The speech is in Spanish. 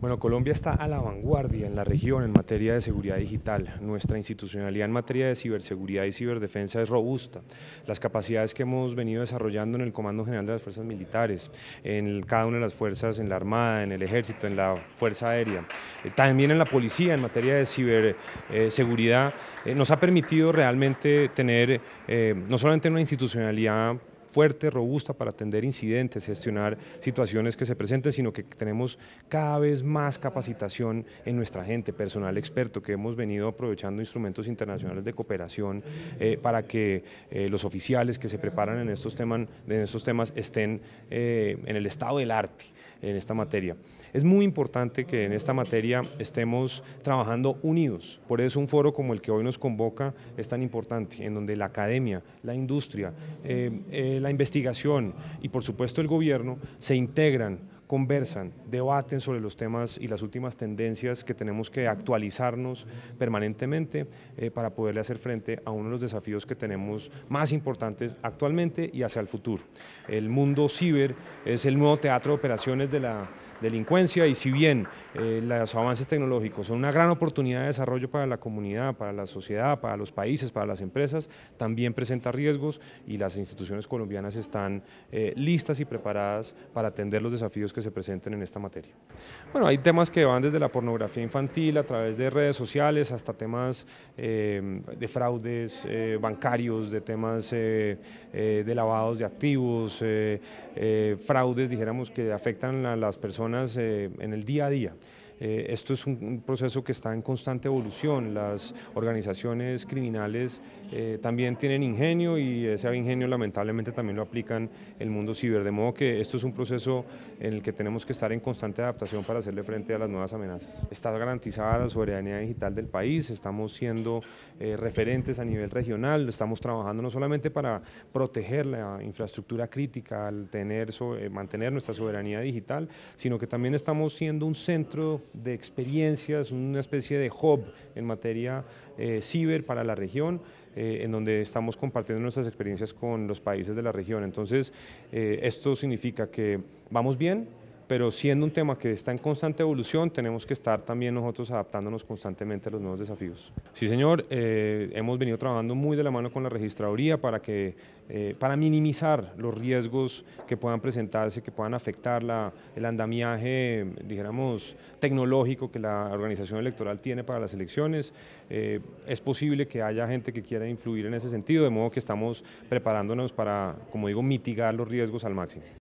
Bueno, Colombia está a la vanguardia en la región en materia de seguridad digital. Nuestra institucionalidad en materia de ciberseguridad y ciberdefensa es robusta. Las capacidades que hemos venido desarrollando en el Comando General de las Fuerzas Militares, en cada una de las fuerzas, en la Armada, en el Ejército, en la Fuerza Aérea, eh, también en la Policía en materia de ciberseguridad, eh, eh, nos ha permitido realmente tener no solamente una institucionalidad fuerte, robusta para atender incidentes, gestionar situaciones que se presenten, sino que tenemos cada vez más capacitación en nuestra gente, personal experto, que hemos venido aprovechando instrumentos internacionales de cooperación eh, para que eh, los oficiales que se preparan en estos temas, en estos temas estén eh, en el estado del arte en esta materia. Es muy importante que en esta materia estemos trabajando unidos, por eso un foro como el que hoy nos convoca es tan importante, en donde la academia, la industria, eh, eh, la investigación y por supuesto el gobierno se integran conversan, debaten sobre los temas y las últimas tendencias que tenemos que actualizarnos permanentemente eh, para poderle hacer frente a uno de los desafíos que tenemos más importantes actualmente y hacia el futuro. El mundo ciber es el nuevo teatro de operaciones de la delincuencia y si bien eh, los avances tecnológicos son una gran oportunidad de desarrollo para la comunidad, para la sociedad, para los países, para las empresas, también presenta riesgos y las instituciones colombianas están eh, listas y preparadas para atender los desafíos que se presenten en esta materia. Bueno, hay temas que van desde la pornografía infantil a través de redes sociales hasta temas eh, de fraudes bancarios, de temas de lavados de activos, fraudes, dijéramos, que afectan a las personas eh, en el día a día. Eh, esto es un, proceso que está en constante evolución. Las organizaciones criminales eh, también tienen ingenio y ese ingenio lamentablemente también lo aplican el mundo ciber. De modo que esto es un proceso en el que tenemos que estar en constante adaptación para hacerle frente a las nuevas amenazas. Está garantizada la soberanía digital del país, estamos siendo eh, referentes a nivel regional, estamos trabajando no solamente para proteger la infraestructura crítica, al tener, mantener nuestra soberanía digital, sino que también estamos siendo un centro de experiencias, una especie de hub en materia eh, ciber para la región, eh, en donde estamos compartiendo nuestras experiencias con los países de la región. Entonces, eh, esto significa que vamos bien, pero siendo un tema que está en constante evolución, tenemos que estar también nosotros adaptándonos constantemente a los nuevos desafíos. Sí, señor, eh, hemos venido trabajando muy de la mano con la registraduría para, que, eh, para minimizar los riesgos que puedan presentarse, que puedan afectar el andamiaje, dijéramos, tecnológico que la organización electoral tiene para las elecciones. Eh, es posible que haya gente que quiera influir en ese sentido, de modo que estamos preparándonos para, como digo, mitigar los riesgos al máximo.